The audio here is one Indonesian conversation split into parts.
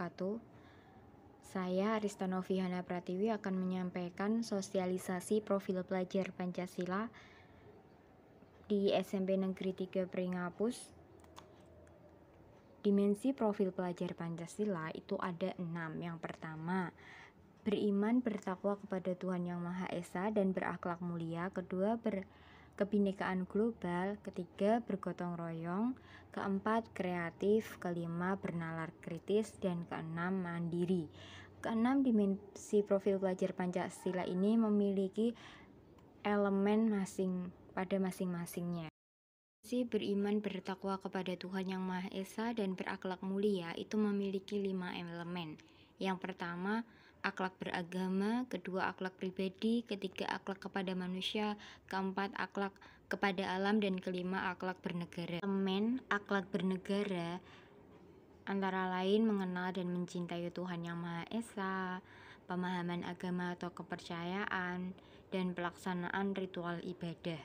wabarakatuh. Saya Arista Hana Pratiwi akan menyampaikan sosialisasi profil pelajar Pancasila di SMP Negeri 3 Pringapus. Dimensi profil pelajar Pancasila itu ada enam. Yang pertama, beriman bertakwa kepada Tuhan Yang Maha Esa dan berakhlak mulia. Kedua, ber kebinekaan global, ketiga bergotong royong, keempat kreatif, kelima bernalar kritis, dan keenam mandiri. Keenam dimensi profil pelajar Pancasila ini memiliki elemen masing pada masing-masingnya. Si beriman bertakwa kepada Tuhan Yang Maha Esa dan berakhlak mulia itu memiliki lima elemen. Yang pertama, akhlak beragama, kedua akhlak pribadi, ketiga akhlak kepada manusia, keempat akhlak kepada alam dan kelima akhlak bernegara. Temen akhlak bernegara antara lain mengenal dan mencintai Tuhan Yang Maha Esa, pemahaman agama atau kepercayaan, dan pelaksanaan ritual ibadah.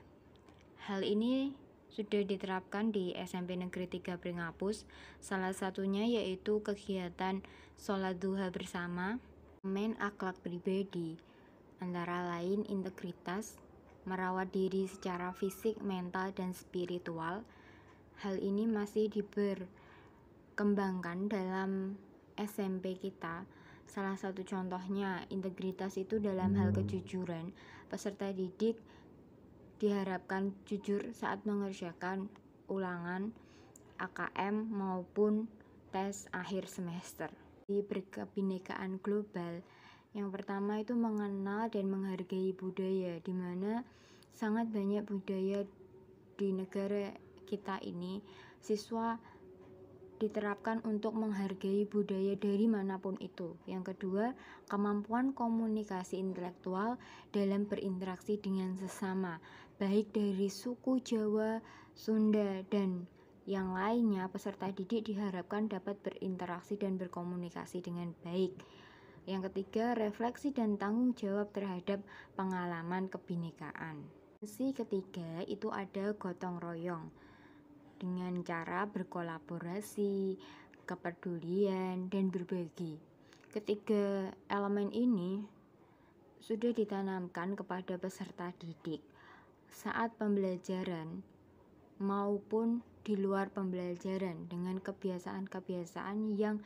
Hal ini sudah diterapkan di SMP Negeri 3 Pringapus, salah satunya yaitu kegiatan sholat duha bersama, Elemen akhlak pribadi antara lain integritas, merawat diri secara fisik, mental, dan spiritual. Hal ini masih diberkembangkan dalam SMP kita. Salah satu contohnya, integritas itu dalam hal hmm. kejujuran. Peserta didik diharapkan jujur saat mengerjakan ulangan AKM maupun tes akhir semester di berkebinekaan global. Yang pertama itu mengenal dan menghargai budaya, di mana sangat banyak budaya di negara kita ini siswa diterapkan untuk menghargai budaya dari manapun itu. Yang kedua, kemampuan komunikasi intelektual dalam berinteraksi dengan sesama, baik dari suku Jawa, Sunda, dan yang lainnya, peserta didik diharapkan dapat berinteraksi dan berkomunikasi dengan baik. Yang ketiga, refleksi dan tanggung jawab terhadap pengalaman kebinekaan. Si ketiga itu ada gotong royong dengan cara berkolaborasi, kepedulian, dan berbagi. Ketiga elemen ini sudah ditanamkan kepada peserta didik saat pembelajaran maupun di luar pembelajaran dengan kebiasaan-kebiasaan yang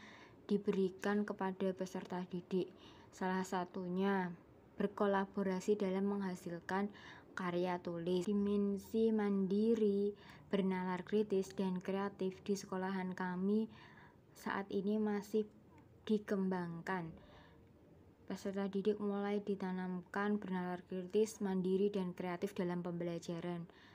diberikan kepada peserta didik. Salah satunya berkolaborasi dalam menghasilkan karya tulis, dimensi mandiri, bernalar kritis dan kreatif di sekolahan kami saat ini masih dikembangkan. Peserta didik mulai ditanamkan bernalar kritis, mandiri dan kreatif dalam pembelajaran.